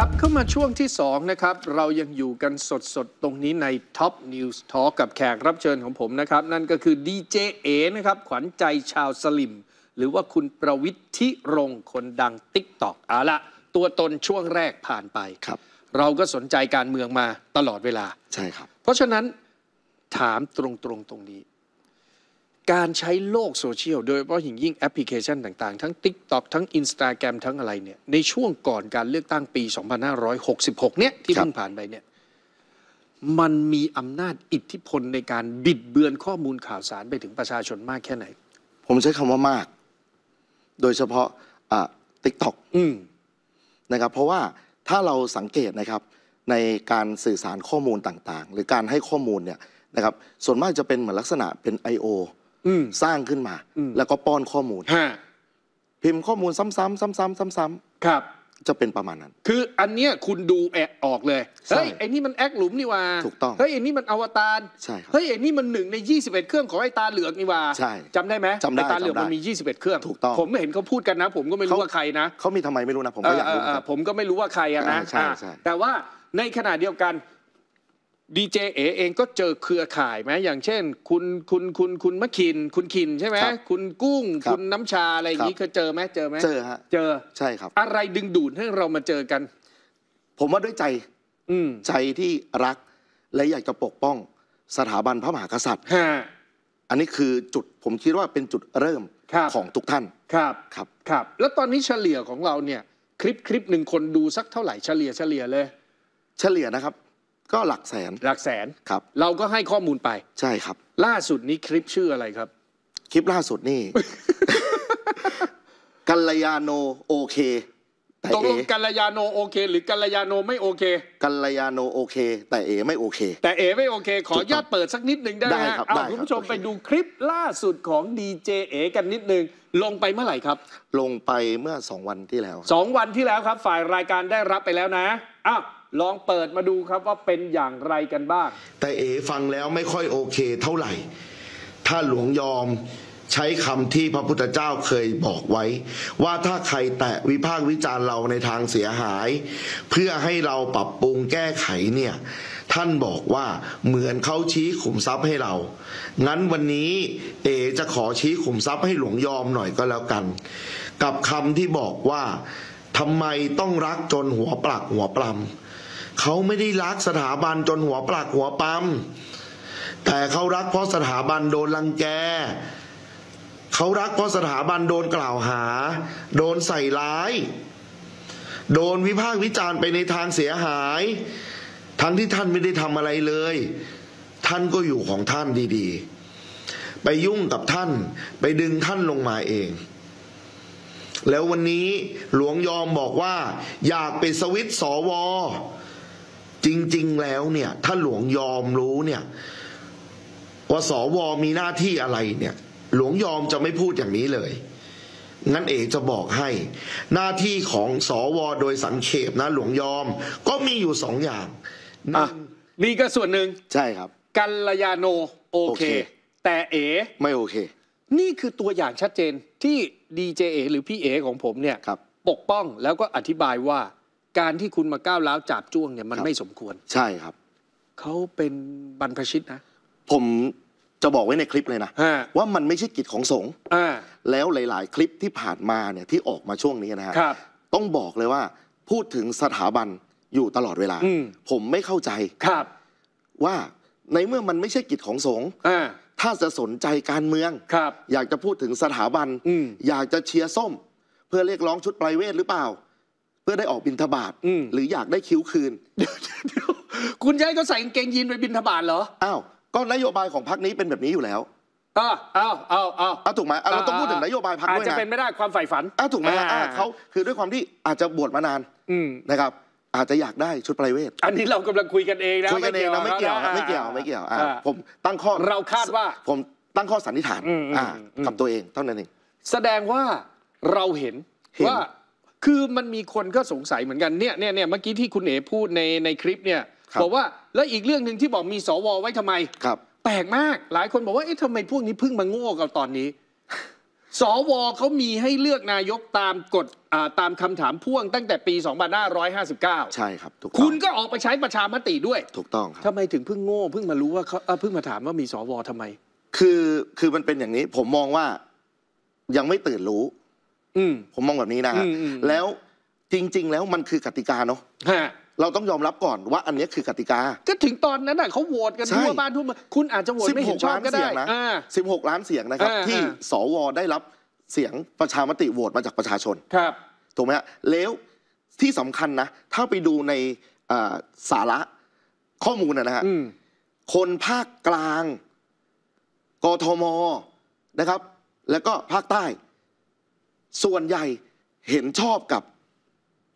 คลับ เข้ามาช่วงที่2นะครับเรายังอยู่กันสดสดตรงนี้ใน Top News Talk กับแขกรับเชิญของผมนะครับ นั่นก็คือดีเจเอนะครับขวัญใจชาวสลิมหรือว่าคุณประวิทย์ทิรงคนดังติ๊กตอกเอาละตัวตนช่วงแรกผ่านไป ครับ เราก็สนใจการเมืองมาตลอดเวลา ใช่ครับ เพราะฉะนั้นถามตรงๆ ตรงนี้การใช้โลกโซเชียลโดยเฉพาะอย่างยิ่งแอปพลิเคชันต่างๆ ทั้ง TikTok ทั้ง Instagram ทั้งอะไรเนี่ยในช่วงก่อนการเลือกตั้งปี 2566เนี่ยที่เพิ่งผ่านไปเนี่ยมันมีอำนาจอิทธิพลในการบิดเบือนข้อมูลข่าวสารไปถึงประชาชนมากแค่ไหน ผมใช้คำว่ามาก โดยเฉพาะติ๊กต็อกนะครับเพราะว่าถ้าเราสังเกตนะครับในการสื่อสารข้อมูลต่างๆ หรือการให้ข้อมูลเนี่ยนะครับส่วนมากจะเป็นเหมือนลักษณะเป็น I.O. สร้างขึ้นมาแล้วก็ป้อนข้อมูลพิมพ์ข้อมูลซ้ำๆซ้ำๆซ้ำๆครับ จะเป็นประมาณนั้น คืออันเนี้ยคุณดูแอะออกเลยเฮ้ยไอ้นี่มันแอคหลุมนี่ว่าถูกต้องเฮ้ยไอ้นี่มันอวตารใช่ครับเฮ้ยไอ้นี่มันหนึ่งใน21เครื่องของไอ้ตาเหลือกนี่ว่าใช่จำได้ไหมจำได้อ้ตาเหลือกมันมี 21 เครื่องถูกต้องผมไม่เห็นเขาพูดกันนะ ผมก็ไม่รู้ว่าใครนะเขามีทำไมไม่รู้นะผมก็อยากรู้ผมก็ไม่รู้ว่าใครอะนะใช่ใช่แต่ว่าในขณะเดียวกันดีเจเอเองก็เจอเครือข่ายไหมอย่างเช่น คุณคุณคุณคุณมะขิน คุณขินใช่ไหมคคุณกุ้งคคุณน้ำชาอะไรอย่างนี้เคยเจอไหมเจอไหมเจอฮะเจอใช่ครับ อะไรดึงดูดให้เรามาเจอกัน ผมว่าด้วยใจ อืใจที่รักและอยากจะปกป้อง สถาบันพระมหากษัตริย์ฮอันนี้คือจุดผมคิดว่าเป็นจุดเริ่มของทุกท่านครับครับครับ แล้วตอนนี้เฉลี่ยของเราเนี่ย คลิปคลิปหนึ่งคนดูสักเท่าไหร่เฉลี่ยเฉลี่ยเลยเฉลี่ยนะครับก็หลักแสนหลักแสนครับ เราก็ให้ข้อมูลไป ใช่ครับ ล่าสุดนี้คลิปชื่ออะไรครับ คลิปล่าสุดนี่กัลยาโนโอเคแต่ตกลงกัลยาโนโอเค หรือกัลยาโนไม่โอเค กัลยาโนโอเค แต่เอไม่โอเค แต่เอไม่โอเค ขอญาตเปิดสักนิดหนึ่งได้ไหมครับเอาคุณผู้ชมไปดูคลิปล่าสุดของดีเจเอกันนิดหนึ่งลงไปเมื่อไหร่ครับ ลงไปเมื่อสองวันที่แล้วสองวันที่แล้วครับ ฝ่ายรายการได้รับไปแล้วนะอ้าวลองเปิดมาดูครับว่าเป็นอย่างไรกันบ้าง แต่เอฟังแล้วไม่ค่อยโอเค เท่าไหร่ถ้าหลวงยอมใช้คำที่พระพุทธเจ้าเคยบอกไว้ ว่าถ้าใครแตะวิพากษ์วิจารณ์เราในทางเสียหาย เพื่อให้เราปรับปรุงแก้ไขเนี่ยท่านบอกว่าเหมือนเขาชี้ขุมทรัพย์ให้เรา งั้นวันนี้เอจะขอชี้ขุมทรัพย์ให้หลวงยอมหน่อยก็แล้วกัน กับคำที่บอกว่าทำไมต้องรักจนหัวปลักหัวปลาเขาไม่ได้รักสถาบันจนหัวปลักหัวปั๊มแต่เขารักเพราะสถาบันโดนลังแก เขารักเพราะสถาบันโดนกล่าวหา โดนใส่ร้าย โดนวิพากษ์วิจารณ์ไปในทางเสียหาย ทั้งที่ท่านไม่ได้ทำอะไรเลย ท่านก็อยู่ของท่านดี ๆ ไปยุ่งกับท่านไปดึงท่านลงมาเอง แล้ววันนี้หลวงยอมบอกว่า อยากเป็นสวิตสวอจริงๆ แล้วเนี่ยถ้าหลวงยอมรู้เนี่ยว่าสวมีหน้าที่อะไรเนี่ย หลวงยอมจะไม่พูดอย่างนี้เลยงั้นเอกจะบอกให้ หน้าที่ของสวโดยสังเขปนะหลวงยอม ก็มีอยู่สองอย่างนึ่นี่ก็ส่วนหนึ่งใช่ครับ กัลยาโนโอเค แต่เอไม่โอเค นี่คือตัวอย่างชัดเจนที่ดีเจเอหรือพี่เอ ของผมเนี่ยปกป้องแล้วก็อธิบายว่าการที่คุณมาก้าวล้าวจับจ้วงเนี่ยมันไม่สมควร ใช่ครับเขาเป็นบรรพชิตนะผมจะบอกไว้ในคลิปเลยนะว่ามันไม่ใช่กิจของสงฆ์แล้วหลายๆคลิปที่ผ่านมาเนี่ยที่ออกมาช่วงนี้นะฮะครับ ต้องบอกเลยว่า พูดถึงสถาบันอยู่ตลอดเวลาผมไม่เข้าใจครับ ว่าในเมื่อมันไม่ใช่กิจของสงฆ์ถ้าจะสนใจการเมืองครับ อยากจะพูดถึงสถาบันออยากจะเชียร์ส้ม เพื่อเรียกร้องชุดไพรเวทหรือเปล่าพื่อได้ออกบินทบาทหรืออยากได้คิ้วคืน คุณยะให้เาใส่กางเกงยีนไปบินทบาทเหรออ้าวก็นโยบายของพรรคนี้เป็นแบบนี้อยู่แล้วอ้าวอ้าวอ้าวอ้าวถูกไหมเราต้องพูดถึงนโยบายพรรคด้วยนะอาจจะเป็นไม่ได้ความใฝ่ฝันอ้าวถูกไหมอ้าวเขาคือด้วยความที่อาจจะบวชมานานนะครับ อาจจะอยากได้ชุดปลายเวท อันนี้เรากำลังคุยกันเองนะคุยกันเองนะไม่เกี่ยวไม่เกี่ยวไม่เกี่ยวผมตั้งข้อเราคาดว่า ผมตั้งข้อสันนิษฐานกับตัวเองเท่านั้นเอง แสดงว่าเราเห็นว่าคือมันมีคนก็สงสัยเหมือนกันเนี่ยเนี่ยเนี่ยเมื่อกี้ที่คุณเอ๋พูดในในคลิปเนี่ยบบอกว่าแล้วอีกเรื่องหนึ่งที่บอกมีสวไว้ทำไมครับ แปลกมากหลายคนบอกว่าเอ๊ะทำไมพวกนี้เพิ่งมาโง่กับตอนนี้สวเขามีให้เลือกนายกตามกฎตามคำถามพ่วงตั้งแต่ปี 2559 ใช่ครับกคุณก็ออกไปใช้ประชามติด้วย ถูกต้องครับทำไมถึงเพิ่งโง่เพิ่งมารู้ว่าเขาเเพิ่งมาถามว่ามีสวทำไมคือคือมันเป็นอย่างนี้ผมมองว่ายังไม่ตื่นรู้ผมมองแบบนี้นะ แล้วจริงๆ แล้วมันคือกติกาเนาะเราต้องยอมรับก่อนว่าอันนี้คือกติกา ก็ถึงตอนนั้นน่ะเขาโหวตกันทั่วบ้านทั่วเมืองคุณอาจจะโหวตไม่เห็นชอบก็ได้นสิบหกล้านเสียงนะครับ ที่สวได้รับเสียงประชามติโหวตมาจากประชาชนครับ ถูกไหมฮะแล้ว ที่สำคัญนะ ถ้าไปดูในสาระข้อมูลนะฮะคนภาคกลาง กทมนะครับ แล้วก็ภาคใต้ส่วนใหญ่เห็นชอบกับ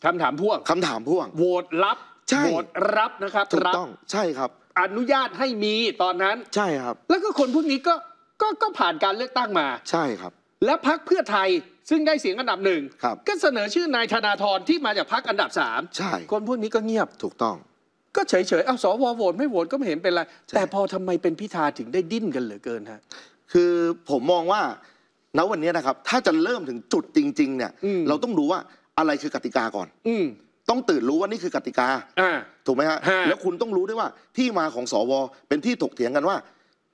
คำถามพ่วงคำถามพ่วงโหวตรับใช่โหวตรับนะครับ ถูกต้องใช่ครับ อนุญาตให้มีตอนนั้นใช่ครับ แล้วก็คนพวกนี้ก็ก็ก็ผ่านการเลือกตั้งมา ใช่ครับ และพักเพื่อไทยซึ่งได้เสียงอันดับหนึ่งครับก็เสนอชื่อนายธนาธรที่มาจากพักอันดับสามใช่ คนพวกนี้ก็เงียบถูกต้อง ก็เฉยเฉยๆเอาสวโหวตไม่โหวตก็ไม่เห็นเป็นไร แต่พอทำไมเป็นพิธาถึงได้ดิ้นกันเหลือเกินฮะคือผมมองว่าณวันนี้นะครับถ้าจะเริ่มถึงจุดจริง ๆ เนี่ยเราต้องรู้ว่าอะไรคือกติกาก่อน อืต้องตื่นรู้ว่านี่คือกติกาอถูกไหมฮะแล้วคุณต้องรู้ด้วยว่าที่มาของ สวเป็นที่ถกเถียงกันว่า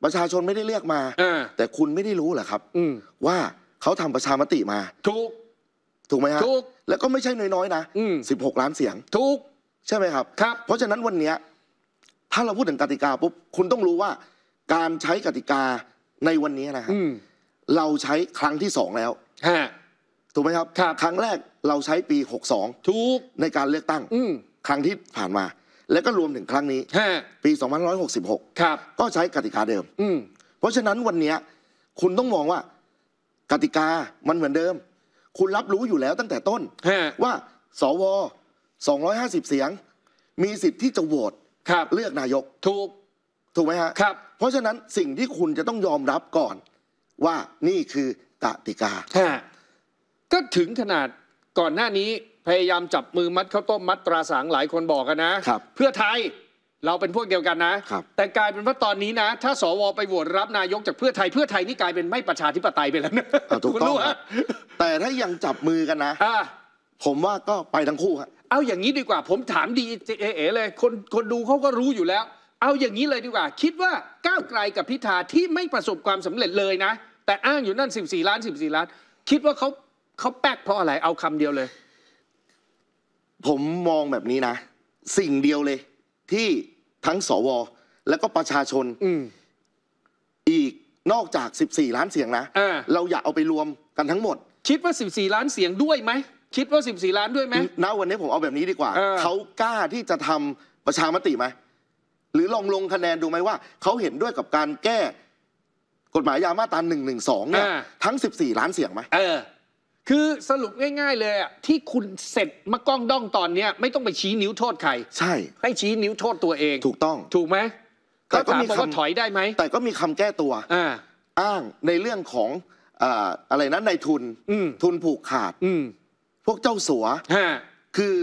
ประชาชนไม่ได้เลือกมาอแต่คุณไม่ได้รู้เหรอครับ อืว่าเขาทำประชามติมาถูกถูกไหมฮะถูกแล้วก็ไม่ใช่น้อยๆนะสิบหกล้านเสียงถูกใช่ไหมครับครับ เพราะฉะนั้นวันเนี้ยถ้าเราพูดถึงกติกาปุ๊บคุณต้องรู้ว่าการใช้กติกาในวันนี้นะครับเราใช้ครั้งที่สองแล้ว ฮะ ถูกไหมครับครับครั้งแรกเราใช้ปีถูก ในการเลือกตั้งอครั้งที่ผ่านมา และก็รวมถึงครั้งนี้ฮะปี2566ครับ ก็ใช้กติกาเดิม อืม เพราะฉะนั้นวันเนี้ยคุณต้องมองว่า กติกามันเหมือนเดิม คุณรับรู้อยู่แล้วตั้งแต่ต้น ฮะ ว่าสว250เสียง มีสิทธิ์ที่จะโหวต เลือกนายก ถูก ถูกไหมฮะ ครับ เพราะฉะนั้นสิ่งที่คุณจะต้องยอมรับก่อนว่านี่คือกติกาก็ถึงขนาดก่อนหน้านี้พยายามจับมือมัดข้าวต้มมัดตราสางหลายคนบอกกันนะเพื่อไทยเราเป็นพวกเดียวกันนะ แต่กลายเป็นว่าตอนนี้นะ ถ้าสวไปโหวตรับนายกจากเพื่อไทย เพื่อไทยนี่กลายเป็นไม่ประชาธิปไตยไปแล้วนะถูกต้องแต่ถ้ายังจับมือกันนะผมว่าก็ไปทั้งคู่ครับเอาอย่างนี้ดีกว่า ผมถามดีเอ๋เลยคนคนดูเขาก็รู้อยู่แล้วเอาอย่างนี้เลยดีกว่า คิดว่าก้าวไกลกับพิธาที่ไม่ประสบความสำเร็จเลยนะ แต่อ้างอยู่นั่น14ล้าน14ล้าน คิดว่าเขาเขาแป๊กเพราะอะไรเอาคำเดียวเลย ผมมองแบบนี้นะสิ่งเดียวเลย ที่ทั้งสวและก็ประชาชนอีกนอกจาก14ล้านเสียงนะะเราอยากเอาไปรวมกันทั้งหมด คิดว่า14ล้านเสียงด้วยไหมคิดว่า14ล้านด้วยไหมณวันนี้ผมเอาแบบนี้ดีกว่าเขากล้าที่จะทำประชามติไหมหรือลองลงคะแนนดูไหมว่าเขาเห็นด้วยกับการแก้กฎหมายยามาตรา1นึเนี่ยอ่ทั้ง 14 ล้านเสียงไหมเออ คือสรุปง่าย ๆ เลยอะที่คุณเสร็จมากล้องด้องตอนเนี้ยไม่ต้องไปชี้นิ้วโทษใคร ใช่ให้ชี้นิ้วโทษตัวเอง ถูกต้อง ถูกไหมแต่ก็ถามีบอกว่าคำถอยได้ไหมแต่ก็มีคำแก้ตัวอ้างในเรื่องของอะไรนั้นในทุนทุนผูกขาดพวกเจ้าสัวคือ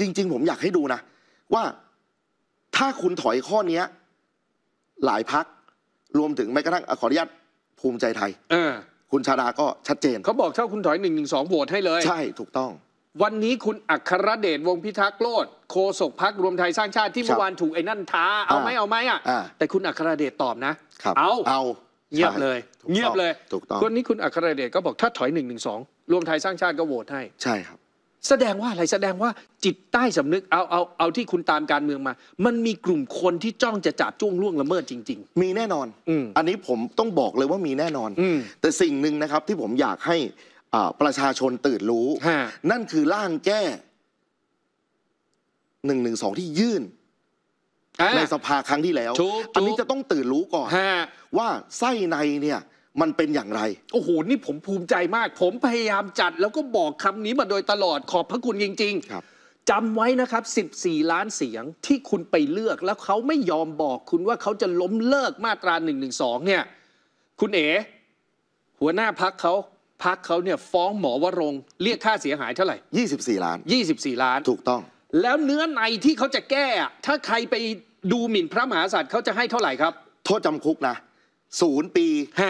จริงๆผมอยากให้ดูนะว่าถ้าคุณถอยข้อเนี้ย หลายพักรวมถึงแม้กระทั่งอขออนุญาตภูมิใจไทยเออคุณชาดาก็ชัดเจนเขาบอกถ้าคุณถอยหนึ่งหนึ่งสองโหวตให้เลย ใช่ถูกต้อง วันนี้คุณอัครเดชวงพิทักษ์โลดโคศกพักรวมไทยสร้างชาติที่เมื่อวานถูกไอ้นั่นท้า เอาไหมเอาไหมอ่ะอ่แต่คุณอัครเดชตอบนะครับเอาเอาเงียบเลยเงียบเลยถูกต้องคนนี้คุณอัครเดชก็บอกถ้าถอยหนึ่งหนึ่งสองรวมไทยสร้างชาติก็โหวตให้ ใช่ครับแสดงว่าอะไรแสดงว่าจิตใต้สำนึกเอาเอาเอาที่คุณตามการเมืองมา มันมีกลุ่มคนที่จ้องจะจับจ้วงล่วงละเมิดจริง ๆ มีแน่นอนอันนี้ผมต้องบอกเลยว่ามีแน่นอนแต่สิ่งหนึ่งนะครับ ที่ผมอยากให้ประชาชนตื่นรู้นั่นคือร่างแก้หนึ่งหนึ่งสองที่ยื่นในสภาครั้งที่แล้วอันนี้จะต้องตื่นรู้ก่อนว่าไส้ในเนี่ยมันเป็นอย่างไร โอ้โห นี่ผมภูมิใจมาก ผมพยายามจัดแล้วก็บอกคำนี้มาโดยตลอดขอบพระคุณจริง ๆ ครับจำไว้นะครับ 14 ล้านเสียงที่คุณไปเลือกแล้วเขาไม่ยอมบอกคุณว่าเขาจะล้มเลิกมาตรา 112 เนี่ย คุณเอ๋ หัวหน้าพักเขา พักเขาเนี่ยฟ้องหมอวรงเรียกค่าเสียหายเท่าไหร่ 24 ล้าน 24 ล้าน ถูกต้อง แล้วเนื้อในที่เขาจะแก้ถ้าใครไปดูหมิ่นพระมหาสาัตร์เขาจะให้เท่าไหร่ครับ โทษจำคุกนะศูนย์ปีห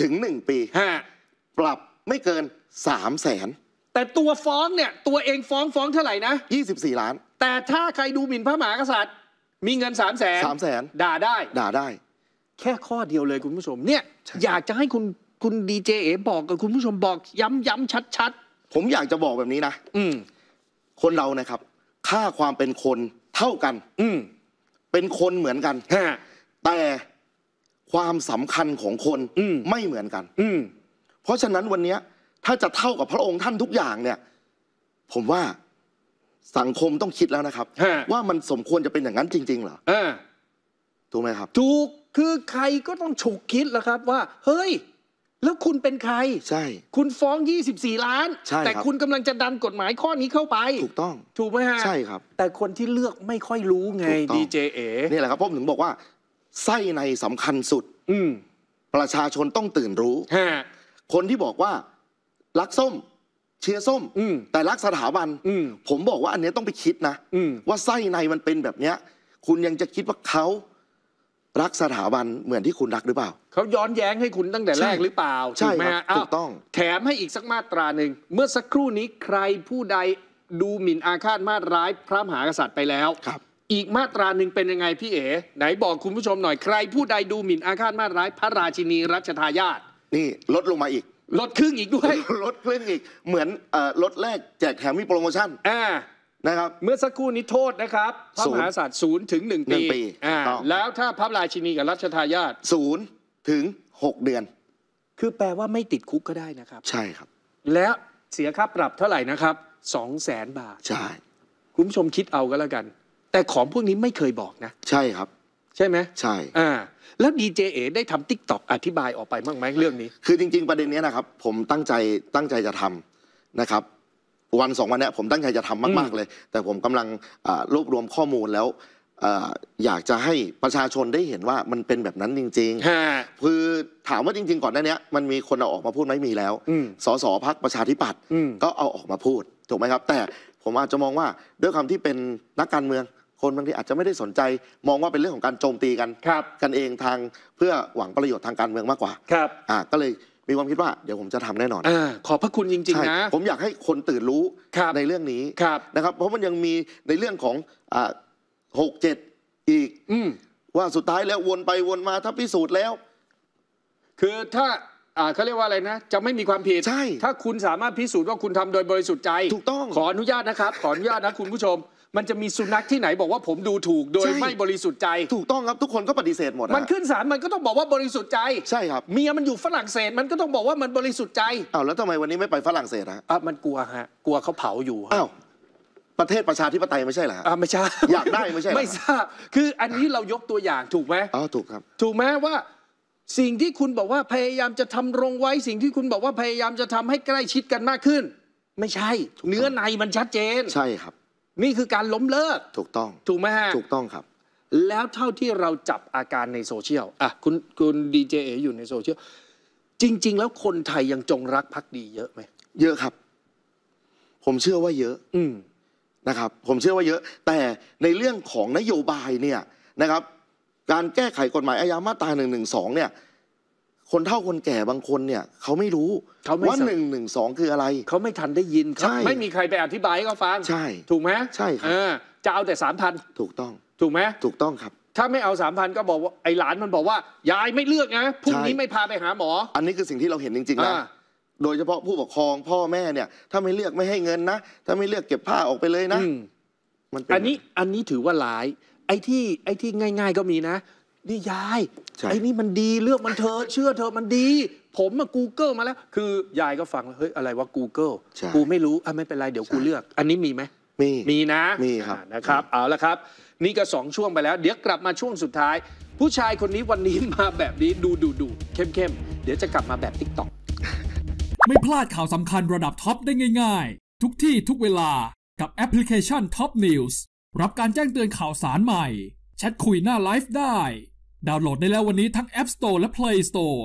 ถึง1ปีฮะปรับไม่เกิน3 0 0แสน แต่ตัวฟ้องเนี่ยตัวเองฟ้องฟ้องเท่าไหร่นะ24 ล้าน แต่ถ้าใครดูหมิ่นพระมหากษัตริย์ มีเงิน3 0 0แสน สามแสนด่าได้ ด่าได้ แค่ข้อเดียวเลยคุณผู้ชม เนี่ยอยากจะให้คุณคุณดีเจเอ๋บอกกับคุณผู้ชมบอก ย้ำย้ำชัดชัดผมอยากจะบอกแบบนี้นะ อืมคนเรานะครับ ค่าความเป็นคนเท่ากัน อืมเป็นคนเหมือนกันฮะแต่ความสำคัญของคนมไม่เหมือนกัน อืเพราะฉะนั้นวันเนี้ย ถ้าจะเท่ากับพระองค์ท่านทุกอย่าง เนี่ยผมว่าสังคมต้องคิดแล้วนะครับ ว่ามันสมควรจะเป็นอย่างนั้นจริงๆเหรอถูกไหมครับถูกคือใครก็ต้องฉุกคิดแล้วครับ ว่า เฮ้ย แล้วคุณเป็นใคร ใช่ คุณฟ้อง24 ล้านใช่แต่คุณกำลังจะดันกฎหมายข้อนี้เข้าไป ถูกต้อง ถูกไหมฮะใช่ครับแต่คนที่เลือกไม่ค่อยรู้ไงงดีเจเอนี่แหละครับผมถึงบอกว่าไส้ในสำคัญสุด อืประชาชนต้องตื่นรู้ฮคนที่บอกว่ารักส้มเชียร์ส้ม อืแต่รักสถาบันอืผมบอกว่าอันนี้ต้องไปคิดนะ อืว่าไส้ในมันเป็นแบบเนี้ย คุณยังจะคิดว่าเขารักสถาบันเหมือนที่คุณรักหรือเปล่า เขาย้อนแย้งให้คุณตั้งแต่แรกหรือเปล่า ใช่ไหมครับฮะถูกต้อง แถมให้อีกสักมาตราหนึ่งเมื่อสักครู่นี้ใครผู้ใดดูหมิ่นอาฆาตมาตร้าย พระมหากษัตริย์ไปแล้วครับอีกมาตราหนึ่งเป็นยังไงพี่เอ๋ไหนบอกคุณผู้ชมหน่อยใครผู้ใดดูหมิ่นอาฆาตมาตร้าย พระราชินีรัชทายาทนี่ลดลงมาอีก ลดครึ่งอีกด้วยลดครึ่งอีก เหมือนอลดแรกแจกแถมมีโปรโมชั่นอ่านะครับ เมื่อสักครู่นี้โทษนะครับพระมหาศาสตร์ศูนย์ถึงหนึ่งปีอ่าแล้วถ้าพระราชินีกับรัชทายาทศูนย์ถึงหกเดือน คือแปลว่าไม่ติดคุกก็ได้นะครับ ใช่ครับ และเสียค่าปรับเท่าไหร่นะครับ 2 0 0แสนบาทใช่คุณผู้ชมคิดเอาก็แล้วกันแต่ของพวกนี้ไม่เคยบอกนะใช่ครับ ใช่ไหมใช่อ่าแล้วดีเจเอได้ทำติ๊กต็อกอธิบายออกไปบ้างไหมเรื่องนี้ คือจริง ๆ ประเด็นนี้นะครับผมตั้งใจตั้งใจจะทำนะครับ วันสองวันนี้ผมตั้งใจจะทำมาก ๆ เลย แต่ผมกำลังรวบรวมข้อมูลแล้วอยากจะให้ประชาชนได้เห็นว่ามันเป็นแบบนั้นจริงๆคือถามว่าจริง ๆ ก่อนหน้านี้มันมีคนเอาออกมาพูดไหมมีแล้วสสพักประชาธิปัตย์ก็เอาออกมาพูดถูกไหมครับ แต่ผมอาจจะมองว่าด้วยความที่เป็นนักการเมืองคนบางทีอาจจะไม่ได้สนใจ มองว่าเป็นเรื่องของการโจมตีกันกันเองทางเพื่อหวังประโยชน์ทางการเมืองมากกว่า ครับอ่าก็เลยมีความคิดว่าเดี๋ยวผมจะทำแน่นอนอขอบพระคุณจริงๆนะผมอยากให้คนตื่นรู้รในเรื่องนี้นะครับ เพราะมันยังมีในเรื่องของหกเจ็ดอีก อืว่าสุดท้ายแล้ววนไปวนมาถ้าพิสูจน์แล้ว คือถ้าอ่าเขาเรียกว่าอะไรนะ จะไม่มีความผิดใช่ถ้าคุณสามารถพิสูจน์ว่าคุณทำโดยบริสุทธิ์ใจถูกต้องขออนุญาตนะครับขออนุญาตนะคุณผู้ชมมันจะมีสุนัขที่ไหนบอกว่าผมดูถูกโดยไม่บริสุทธิ์ใจ ถูกต้องครับทุกคนก็ปฏิเสธหมดะมันขึ้นศาลมันก็ต้องบอกว่าบริสุทธิ์ใจใช่ครับเมียมันอยู่ฝรั่งเศสมันก็ต้องบอกว่ามันบริสุทธิ์ใจอ้าวแล้วทำไมวันนี้ไม่ไปฝรั่งเศสฮะอ่ะมันกลัวฮะกลัวเขาเผาอยู่อ้าวประเทศประชาธิปไตยไม่ใช่เหรออ่ไม่ใช่อยากได้ไม่ใช่ ไม่ทราบคืออันนี้เรายกตัวอย่างถูกไหมอ๋อถูกครับ ถูกไหมว่าสิ่งที่คุณบอกว่าพยายามจะทำรงไว้สิ่งที่คุณบอกว่าพยายามจะทำให้ใกล้ชิดกันมากขึ้น ไม่ใช่ เนื้อในมันชัดเจนใช่ครับนี่คือการล้มเลิก ถูกต้อง ถูกไหมฮะ ถูกต้องครับ แล้วเท่าที่เราจับอาการในโซเชียล อ่ะคุณคุณดีเจเออยู่ในโซเชียล จริง ๆ แล้วคนไทยยังจงรักภักดี เยอะไหมเยอะครับ ผมเชื่อว่าเยอะ อืมนะครับ ผมเชื่อว่าเยอะ แต่ในเรื่องของนโยบายเนี่ยนะครับ การแก้ไขกฎหมายอาญามาตราหนึ่่งงงหนึสอเนี่ยคนเท่าคนแก่บางคนเนี่ย เขาไม่รู้ว่าหนึ่งหนึ่งสองคืออะไร เขาไม่ทันได้ยินเขาบไม่มีใครไปอธิบายให้เขาฟังใช่ ถูกไหมใช่ครับจะเอาแต่สามพันถูกต้อง ถูกไหมถูกต้องครับ ถ้าไม่เอาสามพันก็บอกว่าไอ้หลานมันบอกว่ายายไม่เลือกนะพรุ่งนี้ไม่พาไปหาหมอ อันนี้คือสิ่งที่เราเห็นจริงๆนะโดยเฉพาะผู้ปกครองพ่อแม่เนี่ย ถ้าไม่เลือกไม่ให้เงินนะ ถ้าไม่เลือกเก็บผ้าออกไปเลยนะอมันเป็นอันนี้อันนี้ถือว่าร้ายไอ้ที่ไอ้ที่ง่ายๆ ก็มีนะนี่ยายไอ้นี่มันดีเลือกมันเธอ เชื่อเธอมันดี ผมมา Google มาแล้ว คือ ยายก็ฟังแล้วเฮ้ยอะไรวะ Google กูไม่รู้อ่ะไม่เป็นไรเดี๋ยวกูเลือก อันนี้มีไหมมีมีนะมีครับนะครับเอาละครับ นี่ก็สองช่วงไปแล้ว เดี๋ยวกลับมาช่วงสุดท้าย ผู้ชายคนนี้วันนี้มาแบบนี้ ดูดูดูเข้มเข้มเดี๋ยวจะกลับมาแบบติ๊กต็อกไม่พลาดข่าวสำคัญระดับท็อปได้ง่ายๆ ทุกที่ทุกเวลากับแอปพลิเคชัน Top News รับการแจ้งเตือนข่าวสารใหม่แชทคุยหน้าไลฟ์ได้ดาวน์โหลดได้แล้ววันนี้ทั้ง App Store และ Play Store